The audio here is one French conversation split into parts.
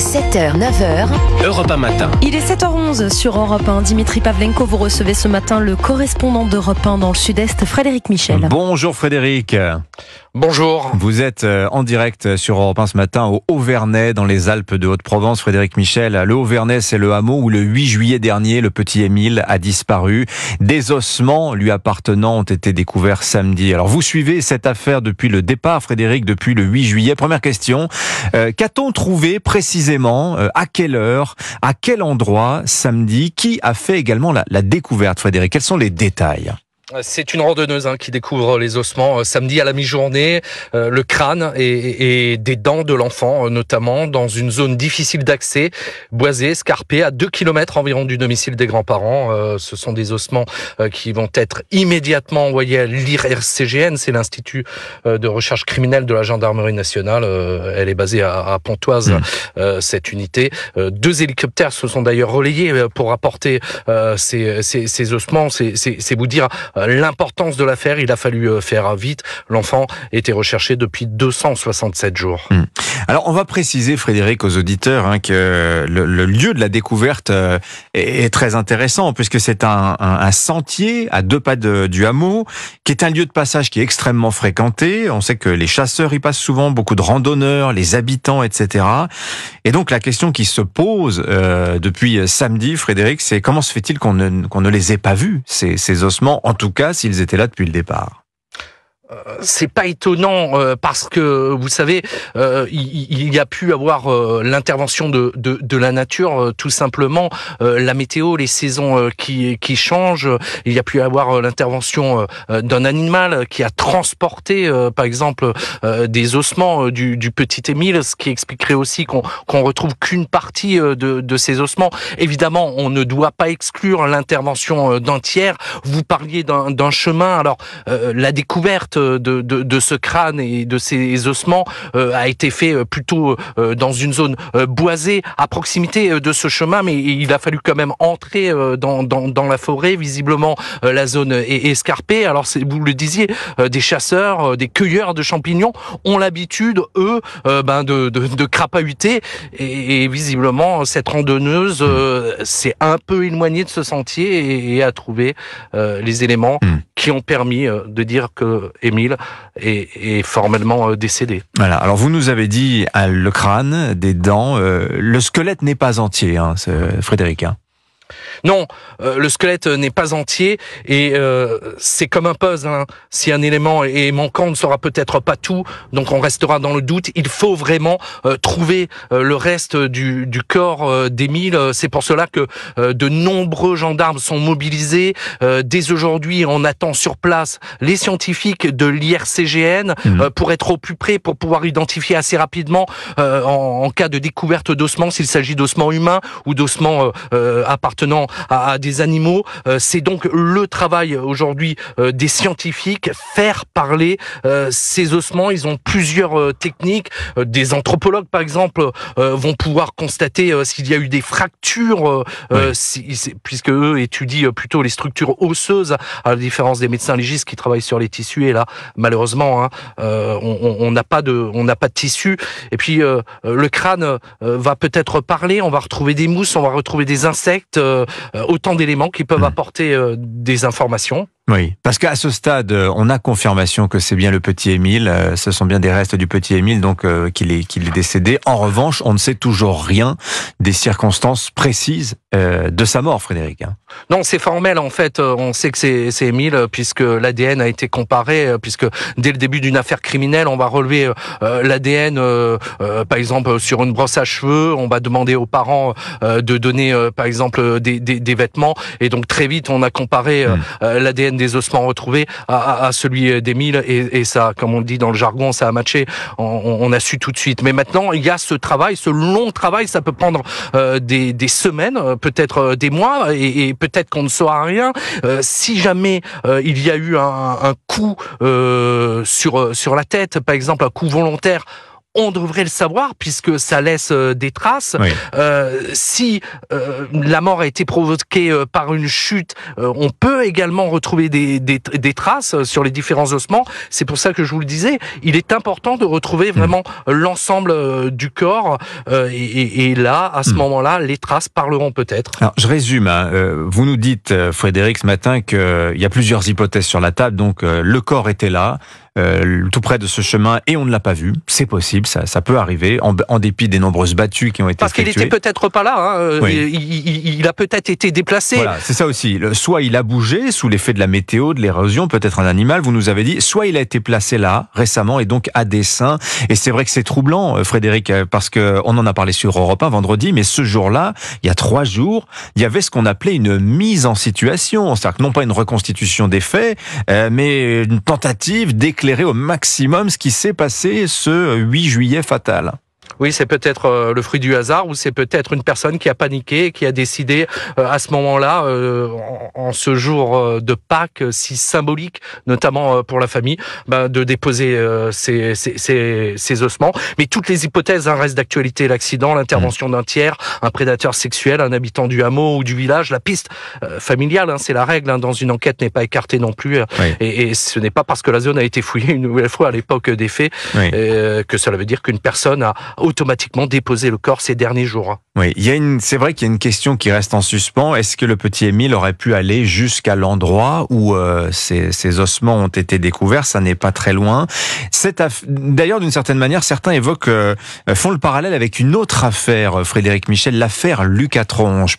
7h, 9h. Europe 1 matin. Il est 7h11 sur Europe 1. Dimitri Pavlenko, vous recevez ce matin le correspondant d'Europe 1 dans le sud-est, Frédéric Michel. Bonjour Frédéric. Bonjour. Vous êtes euh, en direct sur Europe 1 ce matin au Auvernais, dans les Alpes de Haute-Provence. Frédéric Michel, le Auvernais, c'est le hameau où le 8 juillet dernier, le petit Émile a disparu. Des ossements lui appartenant ont été découverts samedi. Alors vous suivez cette affaire depuis le départ, Frédéric, depuis le 8 juillet. Première question, euh, qu'a-t-on trouvé précisément, euh, à quelle heure, à quel endroit samedi Qui a fait également la découverte, Frédéric Quels sont les détails c'est une randonneuse hein, qui découvre les ossements euh, samedi à la mi-journée, euh, le crâne et, des dents de l'enfant, euh, notamment dans une zone difficile d'accès, boisée, escarpée, à 2 km environ du domicile des grands-parents. ce sont des ossements qui vont être immédiatement envoyés à l'IRCGN, c'est l'Institut de recherche criminelle de la gendarmerie nationale. elle est basée à, Pontoise, mmh. cette unité. deux hélicoptères se sont d'ailleurs relayés pour apporter ces, ces, ossements. C'est vous dire euh, l'importance de l'affaire. Il a fallu euh, faire vite. L'enfant était recherché depuis 267 jours. Hmm. Alors, on va préciser, Frédéric, aux auditeurs, hein, que le, lieu de la découverte euh, est, très intéressant, puisque c'est un, sentier à deux pas du hameau, qui est un lieu de passage qui est extrêmement fréquenté. On sait que les chasseurs y passent souvent, beaucoup de randonneurs, les habitants, etc. Et donc, la question qui se pose euh, depuis euh, samedi, Frédéric, c'est comment se fait-il qu'on ne, les ait pas vus, ces ossements, en tout cas s'ils étaient là depuis le départ euh, c'est pas étonnant euh, parce que vous savez euh, il, y a pu avoir l'intervention de, de, la nature tout simplement la météo les saisons qui, qui changent il y a pu avoir l'intervention d'un animal qui a transporté par exemple des ossements du, petit Émile ce qui expliquerait aussi qu'on qu'on retrouve qu'une partie de, de ces ossements évidemment on ne doit pas exclure l'intervention d'un tiers vous parliez d'un chemin alors la découverte euh, de, de, de, ce crâne et de ces ossements euh, a été fait euh, plutôt dans une zone boisée, à proximité de ce chemin, mais il a fallu quand même entrer dans, dans, dans la forêt. Visiblement, la zone est escarpée. Alors, vous le disiez, des chasseurs, des cueilleurs de champignons ont l'habitude, eux, ben de, de, de crapahuter. Et, visiblement, cette randonneuse s'est un peu éloignée de ce sentier et, a trouvé les éléments hmm. qui ont permis de dire que et formellement euh, décédé. Voilà. Alors vous nous avez dit le crâne, des dents, euh, le squelette n'est pas entier, hein, Frédéric. Hein. Non, euh, le squelette n'est pas entier et euh, c'est comme un puzzle. Hein. Si un élément est manquant, on ne saura peut-être pas tout, donc on restera dans le doute. Il faut vraiment euh, trouver le reste du, corps d'Émile. C'est pour cela que de nombreux gendarmes sont mobilisés. dès aujourd'hui, on attend sur place les scientifiques de l'IRCGN mhm. pour être au plus près, pour pouvoir identifier assez rapidement en, en, cas de découverte d'ossements, s'il s'agit d'ossements humains ou d'ossements appartenant à, des animaux. Euh, c'est donc le travail aujourd'hui euh, des scientifiques, faire parler euh, ces ossements. Ils ont plusieurs techniques. Des anthropologues, par exemple, vont pouvoir constater s'il y a eu des fractures, puisque eux étudient plutôt les structures osseuses, à la différence des médecins légistes qui travaillent sur les tissus. Et là, malheureusement, hein, on n'a pas de, on n'a pas de tissu. Et puis le crâne va peut-être parler. On va retrouver des mousses, on va retrouver des insectes. Euh, autant d'éléments qui peuvent hmm. apporter euh, des informations oui, parce qu'à ce stade, euh, on a confirmation que c'est bien le petit Émile, euh, ce sont bien des restes du petit Émile, donc euh, qu'il est, qu'il est décédé. En revanche, on ne sait toujours rien des circonstances précises de sa mort, Frédéric. Hein. Non, c'est formel en fait. On sait que c'est, c'est Émile puisque l'ADN a été comparé, puisque dès le début d'une affaire criminelle, on va relever l'ADN, par exemple sur une brosse à cheveux, on va demander aux parents de donner, par exemple, des, des, des, vêtements, et donc très vite on a comparé hmm. l'ADN des ossements retrouvés à, celui d'Emile, et, et, ça, comme on dit dans le jargon, ça a matché. On, a su tout de suite. Mais maintenant, il y a ce travail, ce long travail. Ça peut prendre euh, des, semaines, euh, peut-être euh, des mois, et, peut-être qu'on ne saura rien. si jamais il y a eu un, un coup sur sur la tête, par exemple, un coup volontaire on devrait le savoir puisque ça laisse euh, des traces. Euh, si euh, la mort a été provoquée par une chute, on peut également retrouver des, traces sur les différents ossements. C'est pour ça que je vous le disais, il est important de retrouver hmm. vraiment l'ensemble du corps. Et, là, à ce hmm. moment-là, les traces parleront peut-être. je résume. Hein. Vous nous dites, Frédéric, ce matin qu'il y a plusieurs hypothèses sur la table. Donc, le corps était là, euh, tout près de ce chemin et on ne l'a pas vu. C'est possible, ça, ça peut arriver, en, en, dépit des nombreuses battues qui ont été Parce qu'il était peut-être pas là, hein, euh, il, a peut-être été déplacé. c'est ça aussi. Soit il a bougé sous l'effet de la météo, de l'érosion, peut-être un animal, vous nous avez dit, soit il a été placé là récemment et donc à dessein. Et c'est vrai que c'est troublant, euh, Frédéric, parce qu'on en a parlé sur Europe 1 vendredi, mais ce jour-là, il y a trois jours, il y avait ce qu'on appelait une mise en situation, c'est-à-dire non pas une reconstitution des faits, mais une tentative d éclairer au maximum ce qui s'est passé ce 8 juillet fatal oui, c'est peut-être euh, le fruit du hasard ou c'est peut-être une personne qui a paniqué qui a décidé euh, à ce moment-là, euh, en, ce jour de Pâques si symbolique, notamment pour la famille, ben, de déposer ses, ossements. Mais toutes les hypothèses hein, restent d'actualité l'accident, l'intervention d'un tiers, un prédateur sexuel, un habitant du hameau ou du village. La piste familiale, hein, c'est la règle hein, dans une enquête n'est pas écartée non plus. Et, ce n'est pas parce que la zone a été fouillée une nouvelle fois à l'époque des faits que cela veut dire qu'une personne a automatiquement déposé le corps ces derniers jours. Hein. Oui, il y a une, c'est vrai qu'il y a une question qui reste en suspens. Est-ce que le petit Émile aurait pu aller jusqu'à l'endroit où euh, ces ossements ont été découverts Ça n'est pas très loin. D'ailleurs, d'une certaine manière, certains évoquent, euh, font le parallèle avec une autre affaire, euh, Frédéric Michel, l'affaire Lucas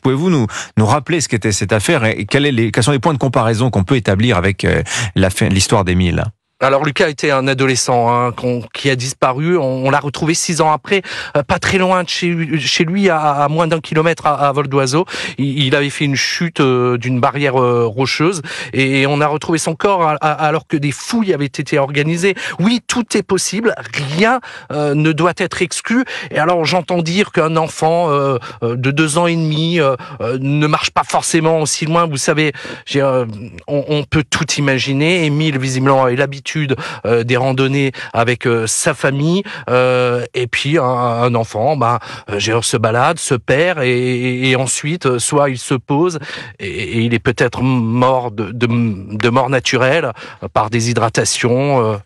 Pouvez-vous nous, nous rappeler ce qu'était cette affaire et quels, sont les points de comparaison qu'on peut établir avec l'histoire d'Émile alors Lucas était un adolescent hein, qui a disparu. On, l'a retrouvé six ans après, euh, pas très loin de chez, chez lui, à, moins d'un kilomètre à, vol d'oiseau. Il, avait fait une chute euh, d'une barrière euh, rocheuse et, on a retrouvé son corps alors que des fouilles avaient été organisées. Oui, tout est possible, rien ne doit être exclu. Et alors j'entends dire qu'un enfant de deux ans et demi ne marche pas forcément aussi loin. Vous savez, on, peut tout imaginer. Emile visiblement est l'habitude euh, des randonnées avec euh, sa famille, euh, et puis un, enfant, bah, se balade, se perd, et, ensuite, soit il se pose, et, il est peut-être mort de, mort naturelle par déshydratation,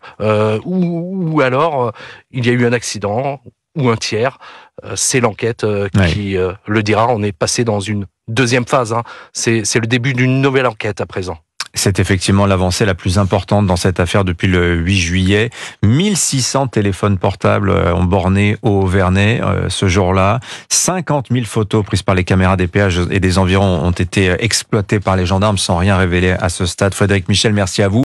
ou, alors il y a eu un accident ou un tiers. C'est l'enquête qui le dira. On est passé dans une deuxième phase. Hein. C'est le début d'une nouvelle enquête à présent. C'est effectivement l'avancée la plus importante dans cette affaire depuis le 8 juillet. 1600 téléphones portables euh, ont borné au Vernet euh, ce jour-là. 50 000 photos prises par les caméras des péages et des environs ont été euh, exploitées par les gendarmes sans rien révéler à ce stade. Frédéric Michel, merci à vous.